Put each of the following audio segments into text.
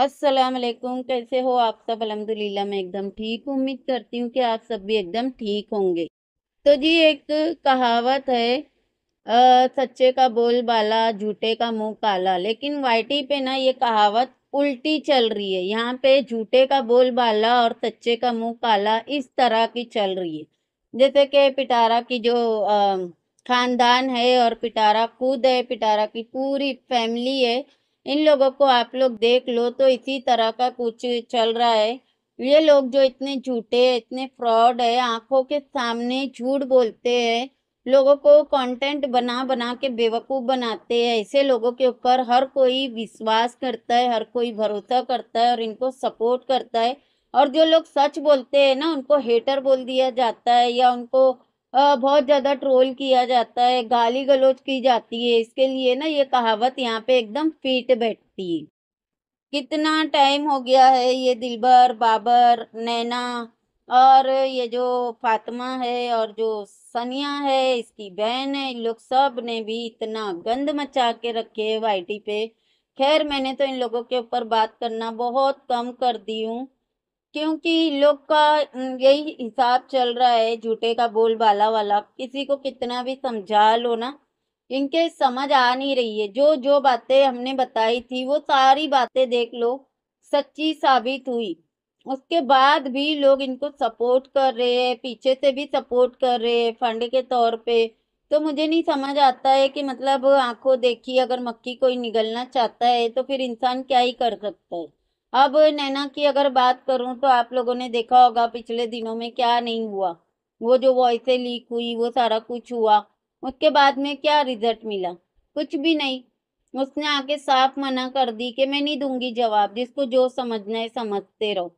अस्सलाम वालेकुम कैसे हो आप सब अलहमदिल्ला मैं एकदम ठीक उम्मीद करती हूँ कि आप सब भी एकदम ठीक होंगे तो जी एक कहावत है आ, सच्चे का बोल बाला झूठे का मुंह काला लेकिन वाइटी पे ना ये कहावत उल्टी चल रही है यहाँ पे झूठे का बोल बाला और सच्चे का मुंह काला इस तरह की चल रही है जैसे कि पिटारा की जो ख़ानदान है और पिटारा खुद है पिटारा की पूरी फैमिली है इन लोगों को आप लोग देख लो तो इसी तरह का कुछ चल रहा है ये लोग जो इतने झूठे इतने फ्रॉड है आंखों के सामने झूठ बोलते हैं लोगों को कंटेंट बना बना के बेवकूफ़ बनाते हैं ऐसे लोगों के ऊपर हर कोई विश्वास करता है हर कोई भरोसा करता है और इनको सपोर्ट करता है और जो लोग सच बोलते हैं ना उनको हेटर बोल दिया जाता है या उनको बहुत ज़्यादा ट्रोल किया जाता है गाली गलौज की जाती है इसके लिए ना ये कहावत यहाँ पे एकदम फिट बैठती है कितना टाइम हो गया है ये दिलबर बाबर नैना और ये जो फातिमा है और जो सनिया है इसकी बहन है इन लोग सब ने भी इतना गंद मचा के रखे है वाइटी पे खैर मैंने तो इन लोगों के ऊपर बात करना बहुत कम कर दी हूँ क्योंकि लोग का यही हिसाब चल रहा है झूठे का बोलबाला वाला किसी को कितना भी समझा लो ना इनके समझ आ नहीं रही है जो जो बातें हमने बताई थी वो सारी बातें देख लो सच्ची साबित हुई उसके बाद भी लोग इनको सपोर्ट कर रहे हैं पीछे से भी सपोर्ट कर रहे हैं फंड के तौर पे तो मुझे नहीं समझ आता है कि मतलब आंखों देखी अगर मक्खी कोई निगलना चाहता है तो फिर इंसान क्या ही कर सकता है अब नैना की अगर बात करूं तो आप लोगों ने देखा होगा पिछले दिनों में क्या नहीं हुआ वो जो वॉइसें लीक हुई वो सारा कुछ हुआ उसके बाद में क्या रिजल्ट मिला कुछ भी नहीं उसने आके साफ मना कर दी कि मैं नहीं दूंगी जवाब जिसको जो समझना है समझते रहो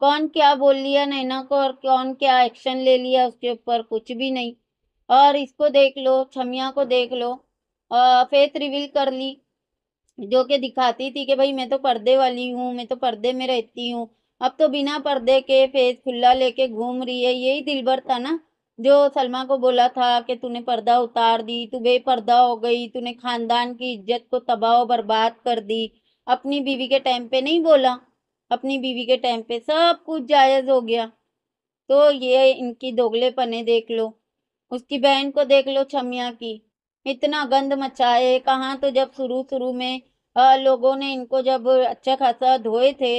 कौन क्या बोल लिया नैना को और कौन क्या एक्शन ले लिया उसके ऊपर कुछ भी नहीं और इसको देख लो छमिया को देख लो फेस रिवील कर ली जो कि दिखाती थी कि भाई मैं तो पर्दे वाली हूँ मैं तो पर्दे में रहती हूँ अब तो बिना पर्दे के फेस खुला लेके घूम रही है यही दिलबर था ना जो सलमा को बोला था कि तूने पर्दा उतार दी तू बेपर्दा हो गई तूने खानदान की इज्जत को तबाह बर्बाद कर दी अपनी बीवी के टाइम पे नहीं बोला अपनी बीवी के टाइम पे सब कुछ जायज़ हो गया तो ये इनकी दोगले पने देख लो उसकी बहन को देख लो छमिया की इतना गंद मचाए कहाँ तो जब शुरू शुरू में आ, लोगों ने इनको जब अच्छा खासा धोए थे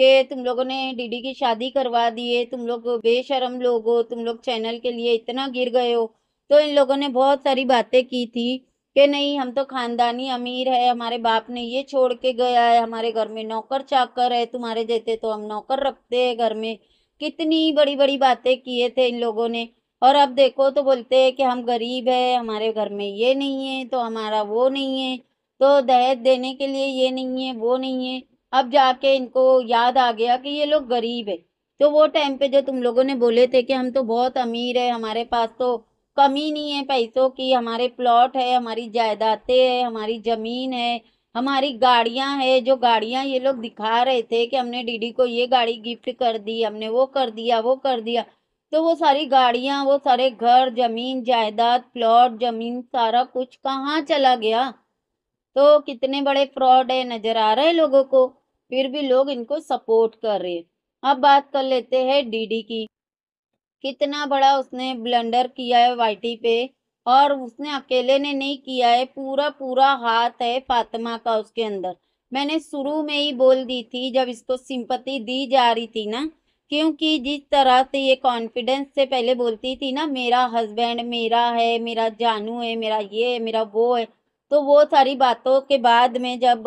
कि तुम लोगों ने डीडी की शादी करवा दी है तुम लोग बेशरम लोग हो तुम लोग चैनल के लिए इतना गिर गए हो तो इन लोगों ने बहुत सारी बातें की थी कि नहीं हम तो खानदानी अमीर है हमारे बाप ने ये छोड़ के गया है हमारे घर में नौकर चाकर है तुम्हारे जैसे तो हम नौकर रखते हैं घर में कितनी बड़ी बड़ी बातें किए थे इन लोगों ने और अब देखो तो बोलते हैं कि हम गरीब है हमारे घर में ये नहीं है तो हमारा वो नहीं है तो दहेज देने के लिए ये नहीं है वो नहीं है अब जाके इनको याद आ गया कि ये लोग गरीब है तो वो टाइम पे जो तुम लोगों ने बोले थे कि हम तो बहुत अमीर है हमारे पास तो कमी नहीं है पैसों की हमारे प्लॉट है हमारी जायदादें है हमारी ज़मीन है हमारी गाड़ियां है जो गाड़ियां ये लोग दिखा रहे थे कि हमने डीडी को ये गाड़ी गिफ्ट कर दी हमने वो कर दिया वो कर दिया तो वो सारी गाड़ियां वो सारे घर जमीन जायदाद प्लॉट जमीन सारा कुछ कहाँ चला गया तो कितने बड़े फ्रॉड है नज़र आ रहे हैं लोगों को फिर भी लोग इनको सपोर्ट कर रहे हैं अब बात कर लेते हैं डीडी की कितना बड़ा उसने ब्लंडर किया है वाईटी पे और उसने अकेले ने नहीं किया है पूरा पूरा हाथ है फातिमा का उसके अंदर मैंने शुरू में ही बोल दी थी जब इसको सिंपत्ति दी जा रही थी ना क्योंकि जिस तरह से ये कॉन्फिडेंस से पहले बोलती थी ना मेरा हस्बैंड मेरा है मेरा जानू है मेरा ये है मेरा वो है तो वो सारी बातों के बाद में जब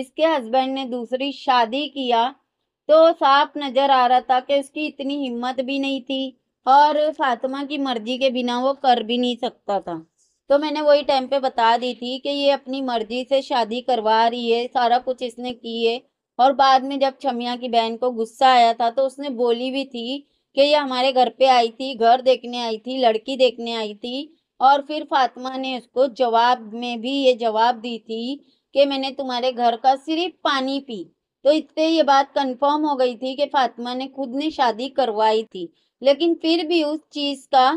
इसके हस्बैंड ने दूसरी शादी किया तो साफ नज़र आ रहा था कि उसकी इतनी हिम्मत भी नहीं थी और फातिमा की मर्जी के बिना वो कर भी नहीं सकता था तो मैंने वही टाइम पे बता दी थी कि ये अपनी मर्जी से शादी करवा रही है सारा कुछ इसने की है और बाद में जब छमिया की बहन को गुस्सा आया था तो उसने बोली भी थी कि ये हमारे घर पे आई थी घर देखने आई थी लड़की देखने आई थी और फिर फातिमा ने उसको जवाब में भी ये जवाब दी थी कि मैंने तुम्हारे घर का सिर्फ पानी पी तो इससे ये बात कंफर्म हो गई थी कि फातिमा ने खुद ने शादी करवाई थी लेकिन फिर भी उस चीज़ का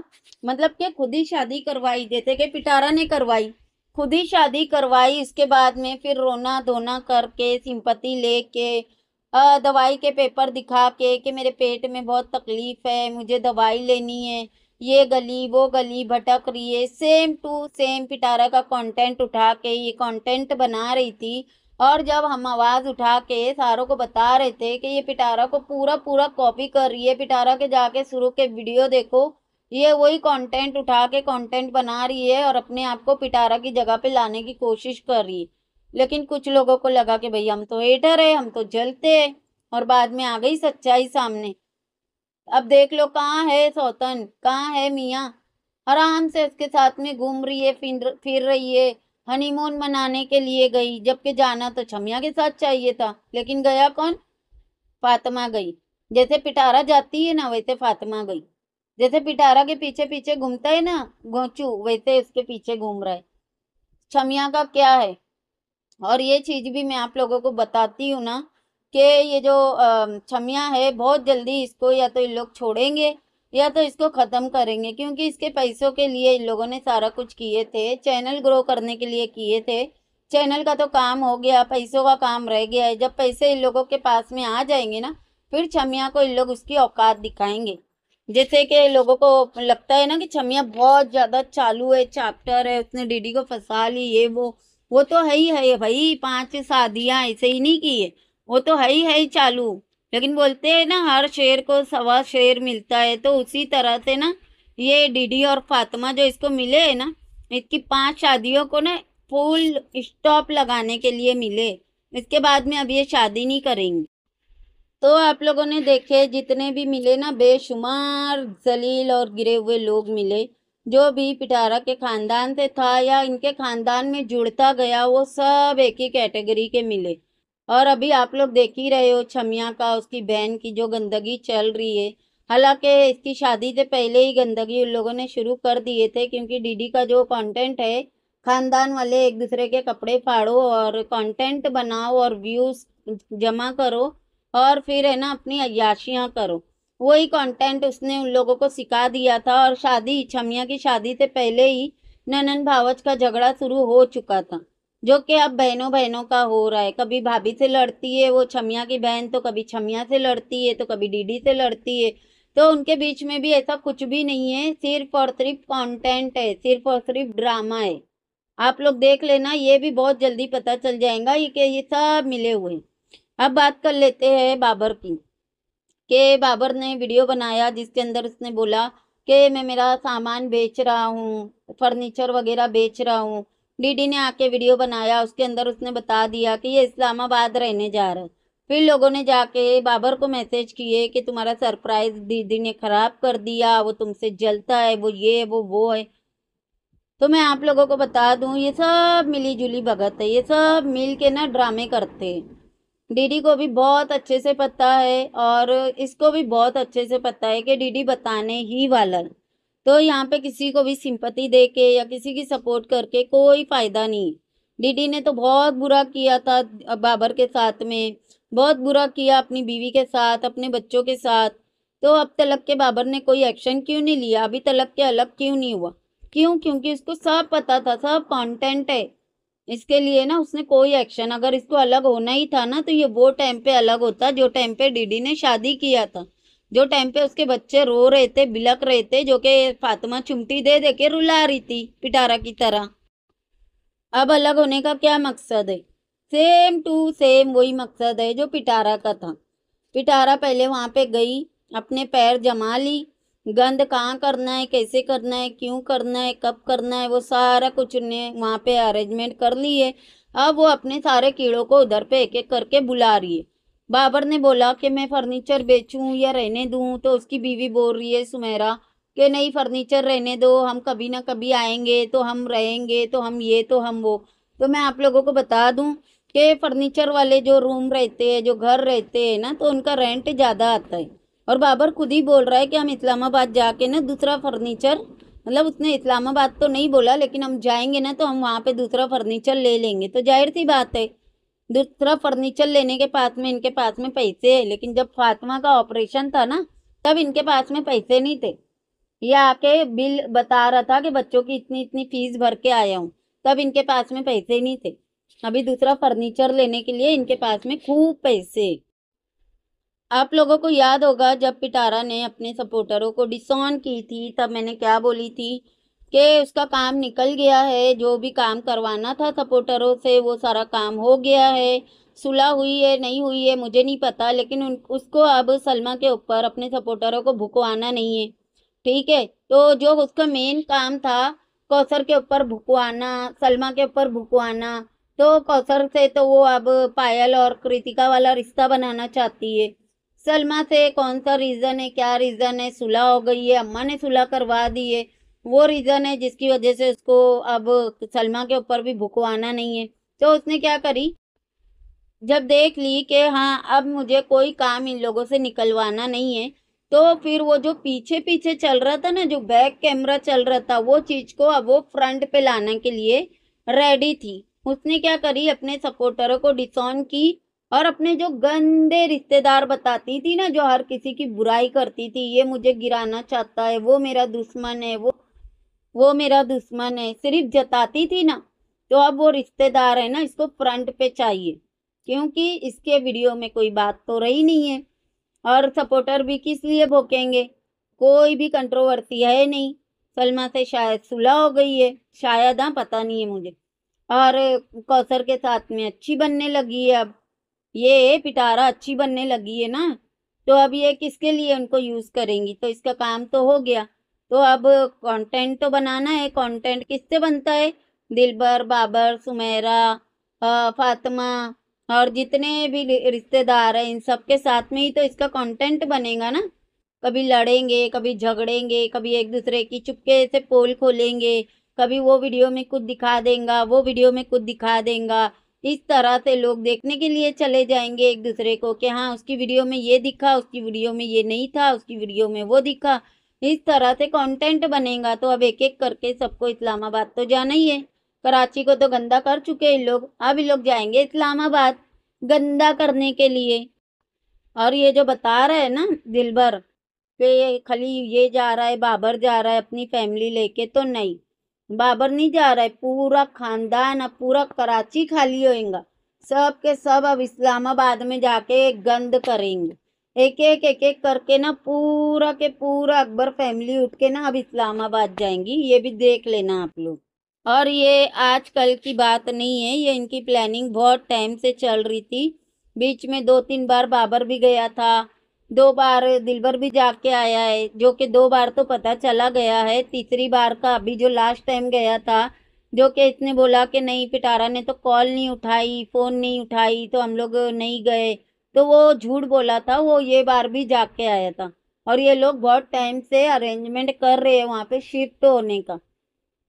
मतलब कि खुद ही शादी करवाई देते कि पिटारा ने करवाई खुद ही शादी करवाई इसके बाद में फिर रोना धोना करके सिंपत्ति ले के दवाई के पेपर दिखा के कि मेरे पेट में बहुत तकलीफ़ है मुझे दवाई लेनी है ये गली वो गली भटक रही है सेम टू सेम पिटारा का कंटेंट उठा के ये कंटेंट बना रही थी और जब हम आवाज़ उठा के सारों को बता रहे थे कि ये पिटारा को पूरा पूरा कॉपी कर रही है पिटारा के जाके शुरू के वीडियो देखो ये वही कंटेंट उठा के कंटेंट बना रही है और अपने आप को पिटारा की जगह पे लाने की कोशिश कर रही है लेकिन कुछ लोगों को लगा कि भाई हम तो हेटर है हम तो जलते है और बाद में आ गई सच्चाई सामने अब देख लो कहाँ है सौतन कहाँ है मियाँ आराम से उसके साथ में घूम रही है फिर फिर रही है हनीमून मनाने के लिए गई जबकि जाना तो छमिया के साथ चाहिए था लेकिन गया कौन फातिमा गई जैसे पिटारा जाती है ना वैसे फातिमा गई जैसे पिटारा के पीछे पीछे घूमता है ना गोचू वैसे उसके पीछे घूम रहा है छमिया का क्या है और ये चीज भी मैं आप लोगों को बताती हूँ ना कि ये जो छमिया है बहुत जल्दी इसको या तो इन लोग छोड़ेंगे या तो इसको ख़त्म करेंगे क्योंकि इसके पैसों के लिए इन लोगों ने सारा कुछ किए थे चैनल ग्रो करने के लिए किए थे चैनल का तो काम हो गया पैसों का काम रह गया है जब पैसे इन लोगों के पास में आ जाएंगे ना फिर छमिया को इन लोग उसकी औकात दिखाएंगे जैसे कि लोगों को लगता है ना कि छमिया बहुत ज़्यादा चालू है चैप्टर है उसने डीडी को फंसा ली ये वो वो तो है ही है भाई पांच शादियाँ ऐसे ही नहीं की है वो तो है ही है ही चालू लेकिन बोलते हैं ना हर शेर को सवा शेर मिलता है तो उसी तरह से ना ये डीडी और फातिमा जो इसको मिले है ना इसकी पांच शादियों को ना फुल स्टॉप लगाने के लिए मिले इसके बाद में अब ये शादी नहीं करेंगी तो आप लोगों ने देखे जितने भी मिले ना बेशुमार जलील और गिरे हुए लोग मिले जो भी पिटारा के खानदान से था या इनके खानदान में जुड़ता गया वो सब एक ही कैटेगरी के मिले और अभी आप लोग देख ही रहे हो छमिया का उसकी बहन की जो गंदगी चल रही है हालांकि इसकी शादी से पहले ही गंदगी उन लोगों ने शुरू कर दिए थे क्योंकि डीडी का जो कंटेंट है खानदान वाले एक दूसरे के कपड़े फाड़ो और कंटेंट बनाओ और व्यूज जमा करो और फिर है ना अपनी अयाशियाँ करो वही कंटेंट उसने उन लोगों को सिखा दिया था और शादी छमिया की शादी से पहले ही ननन भावच का झगड़ा शुरू हो चुका था जो कि अब बहनों बहनों का हो रहा है कभी भाभी से लड़ती है वो छमिया की बहन तो कभी छमिया से लड़ती है तो कभी डीडी से लड़ती है तो उनके बीच में भी ऐसा कुछ भी नहीं है सिर्फ और सिर्फ कॉन्टेंट है सिर्फ और सिर्फ ड्रामा है आप लोग देख लेना ये भी बहुत जल्दी पता चल जाएगा ये कि ये सब मिले हुए हैं अब बात कर लेते हैं बाबर की कि बाबर ने वीडियो बनाया जिसके अंदर उसने बोला कि मैं मेरा सामान बेच रहा हूँ फर्नीचर वगैरह बेच रहा हूँ डीडी ने आके वीडियो बनाया उसके अंदर उसने बता दिया कि ये इस्लामाबाद रहने जा रहा है फिर लोगों ने जाके बाबर को मैसेज किए कि तुम्हारा सरप्राइज दीदी ने ख़राब कर दिया वो तुमसे जलता है वो ये वो वो है तो मैं आप लोगों को बता दूँ ये सब मिली जुली भगत है ये सब मिल के ना ड्रामे करते हैं डीडी को भी बहुत अच्छे से पता है और इसको भी बहुत अच्छे से पता है कि डीडी बताने ही वाला तो यहाँ पे किसी को भी सिंपति दे के या किसी की सपोर्ट करके कोई फ़ायदा नहीं डीडी ने तो बहुत बुरा किया था बाबर के साथ में बहुत बुरा किया अपनी बीवी के साथ अपने बच्चों के साथ तो अब तलक के बाबर ने कोई एक्शन क्यों नहीं लिया अभी तलक के अलग क्यों नहीं हुआ क्यों क्योंकि उसको सब पता था सब कंटेंट है इसके लिए ना उसने कोई एक्शन अगर इसको अलग होना ही था ना तो ये वो टाइम पे अलग होता जो टाइम पे डीडी ने शादी किया था जो टाइम पे उसके बच्चे रो रहे थे बिलक रहे थे जो कि फातिमा चुमटी दे दे के रुला रही थी पिटारा की तरह अब अलग होने का क्या मकसद है सेम टू सेम वही मकसद है जो पिटारा का था पिटारा पहले वहाँ पे गई अपने पैर जमा ली गंध कहाँ करना है कैसे करना है क्यों करना है कब करना है वो सारा कुछ उन्हें वहाँ पे अरेंजमेंट कर ली है अब वो अपने सारे कीड़ों को उधर पे एक एक करके बुला रही है बाबर ने बोला कि मैं फर्नीचर बेचूं या रहने दूं तो उसकी बीवी बोल रही है सुमेरा कि नहीं फर्नीचर रहने दो हम कभी ना कभी आएंगे तो हम रहेंगे तो हम ये तो हम वो तो मैं आप लोगों को बता दूँ कि फर्नीचर वाले जो रूम रहते हैं जो घर रहते हैं ना तो उनका रेंट ज़्यादा आता है और बाबर खुद ही बोल रहा है कि हम इस्लामाबाद जाके ना दूसरा फर्नीचर मतलब उसने इस्लामाबाद तो नहीं बोला लेकिन हम जाएंगे ना तो हम वहाँ पे दूसरा फर्नीचर ले लेंगे तो जाहिर सी बात है दूसरा फर्नीचर लेने के पास में इनके पास में पैसे है लेकिन जब फातिमा का ऑपरेशन था ना तब इनके पास में पैसे नहीं थे ये आके बिल बता रहा था कि बच्चों की इतनी इतनी फीस भर के आया हूँ तब इनके पास में पैसे नहीं थे अभी दूसरा फर्नीचर लेने के लिए इनके पास में खूब पैसे आप लोगों को याद होगा जब पिटारा ने अपने सपोर्टरों को डिसऑन की थी तब मैंने क्या बोली थी कि उसका काम निकल गया है जो भी काम करवाना था सपोर्टरों से वो सारा काम हो गया है सुलह हुई है नहीं हुई है मुझे नहीं पता लेकिन उन उसको अब सलमा के ऊपर अपने सपोर्टरों को भुकवाना नहीं है ठीक है तो जो उसका मेन काम था कौसर के ऊपर भुकवाना सलमा के ऊपर भुकवाना तो कौसर से तो वो अब पायल और कृतिका वाला रिश्ता बनाना चाहती है सलमा से कौन सा रीज़न है क्या रीज़न है सुलह हो गई है अम्मा ने सुलह करवा दी है वो रीज़न है जिसकी वजह से उसको अब सलमा के ऊपर भी भुकवाना नहीं है तो उसने क्या करी जब देख ली कि हाँ अब मुझे कोई काम इन लोगों से निकलवाना नहीं है तो फिर वो जो पीछे पीछे चल रहा था ना जो बैक कैमरा चल रहा था वो चीज़ को अब वो फ्रंट पे लाने के लिए रेडी थी उसने क्या करी अपने सपोर्टरों को डिसऑन की और अपने जो गंदे रिश्तेदार बताती थी ना जो हर किसी की बुराई करती थी ये मुझे गिराना चाहता है वो मेरा दुश्मन है वो वो मेरा दुश्मन है सिर्फ जताती थी ना तो अब वो रिश्तेदार है ना इसको फ्रंट पे चाहिए क्योंकि इसके वीडियो में कोई बात तो रही नहीं है और सपोर्टर भी किस लिए भोकेंगे कोई भी कंट्रोवर्सी है नहीं सलमा से शायद सुलह हो गई है शायद हाँ पता नहीं है मुझे और कौसर के साथ में अच्छी बनने लगी है अब ये पिटारा अच्छी बनने लगी है ना तो अब ये किसके लिए उनको यूज़ करेंगी तो इसका काम तो हो गया तो अब कंटेंट तो बनाना है कंटेंट किससे बनता है दिलबर बाबर सुमेरा फातिमा और जितने भी रिश्तेदार हैं इन सब के साथ में ही तो इसका कंटेंट बनेगा ना कभी लड़ेंगे कभी झगड़ेंगे कभी एक दूसरे की चुपके से पोल खोलेंगे कभी वो वीडियो में कुछ दिखा देंगे वो वीडियो में कुछ दिखा देंगे इस तरह से लोग देखने के लिए चले जाएंगे एक दूसरे को कि हाँ उसकी वीडियो में ये दिखा उसकी वीडियो में ये नहीं था उसकी वीडियो में वो दिखा इस तरह से कंटेंट बनेगा तो अब एक एक करके सबको इस्लामाबाद तो जाना ही है कराची को तो गंदा कर चुके हैं लोग अब लोग जाएंगे इस्लामाबाद गंदा करने के लिए और ये जो बता रहा है ना दिलभर कि खाली ये जा रहा है बाबर जा रहा है अपनी फैमिली लेके तो नहीं बाबर नहीं जा रहा है पूरा खानदान अब पूरा कराची खाली होएगा सब के सब अब इस्लामाबाद में जाके गंद करेंगे एक एक एक एक करके ना पूरा के पूरा अकबर फैमिली उठ के ना अब इस्लामाबाद जाएंगी ये भी देख लेना आप लोग और ये आज कल की बात नहीं है ये इनकी प्लानिंग बहुत टाइम से चल रही थी बीच में दो तीन बार बाबर भी गया था दो बार दिलबर भी जाके आया है जो कि दो बार तो पता चला गया है तीसरी बार का अभी जो लास्ट टाइम गया था जो कि इसने बोला कि नहीं पिटारा ने तो कॉल नहीं उठाई फ़ोन नहीं उठाई तो हम लोग नहीं गए तो वो झूठ बोला था वो ये बार भी जाके आया था और ये लोग बहुत टाइम से अरेंजमेंट कर रहे हैं वहाँ पे शिफ्ट होने का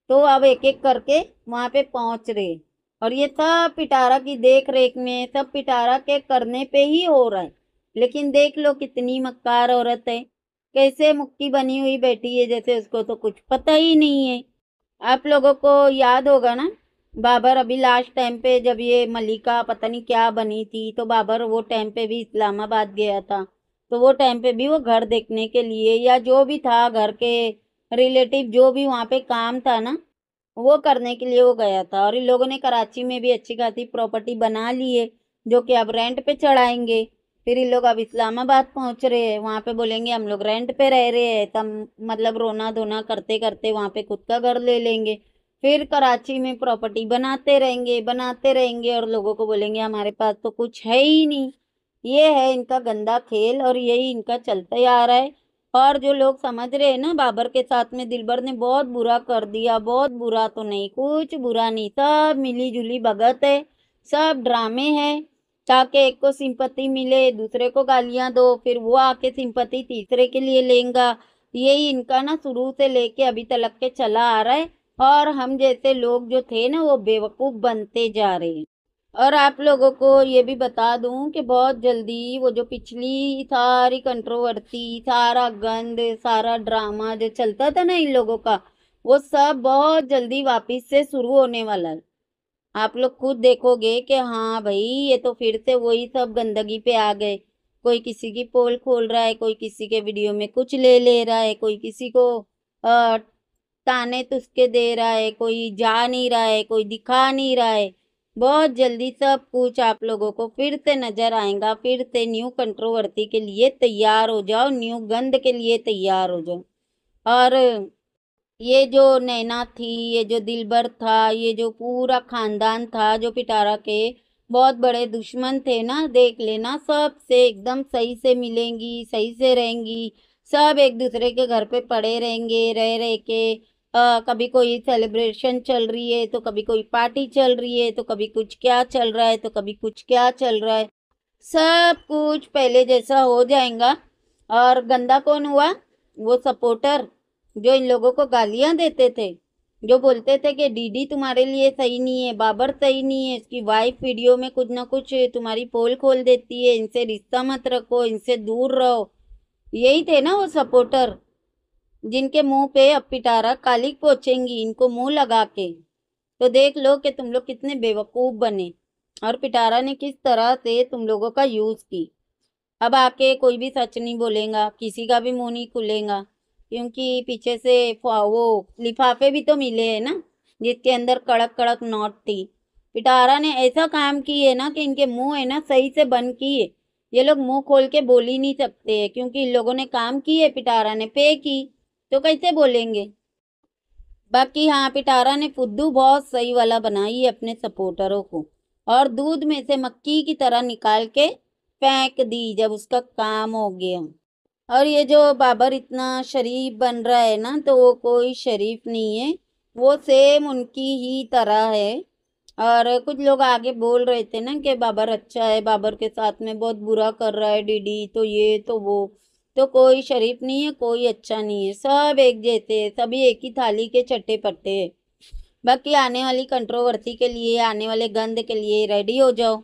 तो अब एक एक करके वहाँ पे पहुँच रहे और ये सब पिटारा की देख रेख में सब पिटारा के करने पे ही हो रहा है लेकिन देख लो कितनी मक्कार औरत है कैसे मुक्की बनी हुई बैठी है जैसे उसको तो कुछ पता ही नहीं है आप लोगों को याद होगा ना बाबर अभी लास्ट टाइम पे जब ये मलिका पता नहीं क्या बनी थी तो बाबर वो टाइम पे भी इस्लामाबाद गया था तो वो टाइम पे भी वो घर देखने के लिए या जो भी था घर के रिलेटिव जो भी वहाँ पे काम था ना वो करने के लिए वो गया था और इन लोगों ने कराची में भी अच्छी खासी प्रॉपर्टी बना ली है जो कि अब रेंट पे चढ़ाएंगे फिर ये लोग अब इस्लामाबाद पहुंच रहे हैं वहाँ पे बोलेंगे हम लोग रेंट पे रह रहे हैं तब तो मतलब रोना धोना करते करते वहाँ पे खुद का घर ले लेंगे फिर कराची में प्रॉपर्टी बनाते रहेंगे बनाते रहेंगे और लोगों को बोलेंगे हमारे पास तो कुछ है ही नहीं ये है इनका गंदा खेल और यही इनका चलता ही आ रहा है और जो लोग समझ रहे हैं ना बाबर के साथ में दिलबर ने बहुत बुरा कर दिया बहुत बुरा तो नहीं कुछ बुरा नहीं सब मिली जुली भगत है सब ड्रामे हैं ताकि एक को सिंपत्ति मिले दूसरे को गालियाँ दो फिर वो आके सिंपत्ति तीसरे के लिए लेंगा यही इनका ना शुरू से लेके अभी तलक के चला आ रहा है और हम जैसे लोग जो थे ना वो बेवकूफ़ बनते जा रहे हैं और आप लोगों को ये भी बता दूं कि बहुत जल्दी वो जो पिछली सारी कंट्रोवर्सी सारा गंद सारा ड्रामा जो चलता था ना इन लोगों का वो सब बहुत जल्दी वापस से शुरू होने वाला है आप लोग खुद देखोगे कि हाँ भाई ये तो फिर से वही सब गंदगी पे आ गए कोई किसी की पोल खोल रहा है कोई किसी के वीडियो में कुछ ले ले रहा है कोई किसी को ताने तुस्के दे रहा है कोई जा नहीं रहा है कोई दिखा नहीं रहा है बहुत जल्दी सब कुछ आप लोगों को फिर से नजर आएगा फिर से न्यू कंट्रोवर्सी के लिए तैयार हो जाओ न्यू गंद के लिए तैयार हो जाओ और ये जो नैना थी ये जो दिलबर था ये जो पूरा खानदान था जो पिटारा के बहुत बड़े दुश्मन थे ना देख लेना सब से एकदम सही से मिलेंगी सही से रहेंगी सब एक दूसरे के घर पे पड़े रहेंगे रह रह के आ, कभी कोई सेलिब्रेशन चल रही है तो कभी कोई पार्टी चल रही है तो कभी कुछ क्या चल रहा है तो कभी कुछ क्या चल रहा है सब कुछ पहले जैसा हो जाएगा और गंदा कौन हुआ वो सपोर्टर जो इन लोगों को गालियां देते थे जो बोलते थे कि डीडी तुम्हारे लिए सही नहीं है बाबर सही नहीं है इसकी वाइफ वीडियो में कुछ ना कुछ तुम्हारी पोल खोल देती है इनसे रिश्ता मत रखो इनसे दूर रहो यही थे ना वो सपोर्टर जिनके मुंह पे अब पिटारा कालिक पहुँचेंगी इनको मुंह लगा के तो देख लो कि तुम लोग कितने बेवकूफ़ बने और पिटारा ने किस तरह से तुम लोगों का यूज़ की अब आके कोई भी सच नहीं बोलेगा किसी का भी मुंह नहीं खुलेगा क्योंकि पीछे से वो लिफाफे भी तो मिले हैं ना जिसके अंदर कड़क कड़क नोट थी पिटारा ने ऐसा काम किए ना कि इनके मुंह है ना सही से बंद किए ये लोग मुंह खोल के बोल ही नहीं सकते हैं क्योंकि इन लोगों ने काम किए पिटारा ने पे की तो कैसे बोलेंगे बाकी हाँ पिटारा ने फुद्दू बहुत सही वाला बनाई अपने सपोर्टरों को और दूध में से मक्की की तरह निकाल के फेंक दी जब उसका काम हो गया और ये जो बाबर इतना शरीफ बन रहा है ना तो वो कोई शरीफ नहीं है वो सेम उनकी ही तरह है और कुछ लोग आगे बोल रहे थे ना कि बाबर अच्छा है बाबर के साथ में बहुत बुरा कर रहा है डीडी तो ये तो वो तो कोई शरीफ नहीं है कोई अच्छा नहीं है सब एक जैसे है सभी एक ही थाली के चट्टे पट्टे बाकी आने वाली कंट्रोवर्सी के लिए आने वाले गंद के लिए रेडी हो जाओ